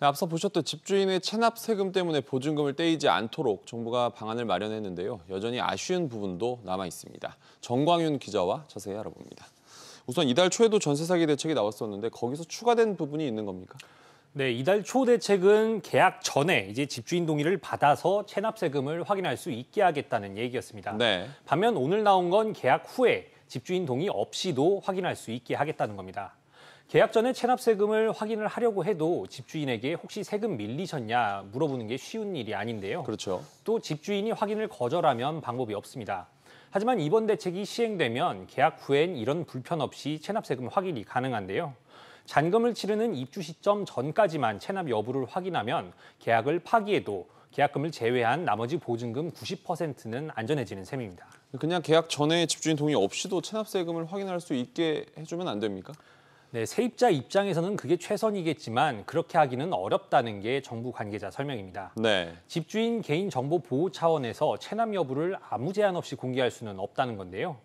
네, 앞서 보셨듯 집주인의 체납 세금 때문에 보증금을 떼이지 않도록 정부가 방안을 마련했는데요. 여전히 아쉬운 부분도 남아 있습니다. 정광윤 기자와 자세히 알아봅니다. 우선 이달 초에도 전세 사기 대책이 나왔었는데 거기서 추가된 부분이 있는 겁니까? 네, 이달 초 대책은 계약 전에 이제 집주인 동의를 받아서 체납세금을 확인할 수 있게 하겠다는 얘기였습니다. 네. 반면 오늘 나온 건 계약 후에 집주인 동의 없이도 확인할 수 있게 하겠다는 겁니다. 계약 전에 체납세금을 확인을 하려고 해도 집주인에게 혹시 세금 밀리셨냐 물어보는 게 쉬운 일이 아닌데요. 그렇죠. 또 집주인이 확인을 거절하면 방법이 없습니다. 하지만 이번 대책이 시행되면 계약 후엔 이런 불편 없이 체납세금 확인이 가능한데요. 잔금을 치르는 입주 시점 전까지만 체납 여부를 확인하면 계약을 파기해도 계약금을 제외한 나머지 보증금 90%는 안전해지는 셈입니다. 그냥 계약 전에 집주인 동의 없이도 체납세금을 확인할 수 있게 해주면 안 됩니까? 네, 세입자 입장에서는 그게 최선이겠지만 그렇게 하기는 어렵다는 게 정부 관계자 설명입니다. 네. 집주인 개인 정보 보호 차원에서 체납 여부를 아무 제한 없이 공개할 수는 없다는 건데요.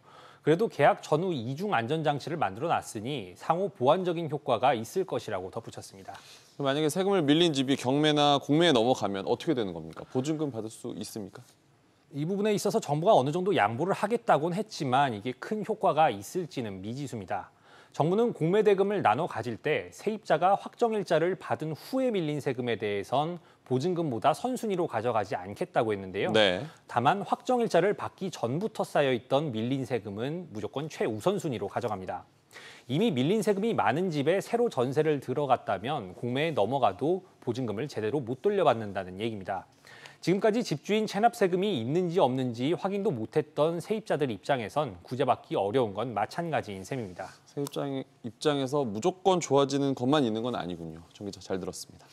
그래도 계약 전후 이중 안전 장치를 만들어 놨으니 상호 보완적인 효과가 있을 것이라고 덧붙였습니다. 만약에 세금을 밀린 집이 경매나 공매에 넘어가면 어떻게 되는 겁니까? 보증금 받을 수 있습니까? 이 부분에 있어서 정부가 어느 정도 양보를 하겠다고는 했지만 이게 큰 효과가 있을지는 미지수입니다. 정부는 공매 대금을 나눠 가질 때 세입자가 확정일자를 받은 후에 밀린 세금에 대해선 보증금보다 선순위로 가져가지 않겠다고 했는데요. 네. 다만 확정일자를 받기 전부터 쌓여있던 밀린 세금은 무조건 최우선순위로 가져갑니다. 이미 밀린 세금이 많은 집에 새로 전세를 들어갔다면 공매에 넘어가도 보증금을 제대로 못 돌려받는다는 얘기입니다. 지금까지 집주인 체납 세금이 있는지 없는지 확인도 못했던 세입자들 입장에선 구제받기 어려운 건 마찬가지인 셈입니다. 세입장 입장에서 무조건 좋아지는 것만 있는 건 아니군요. 정기자 잘 들었습니다.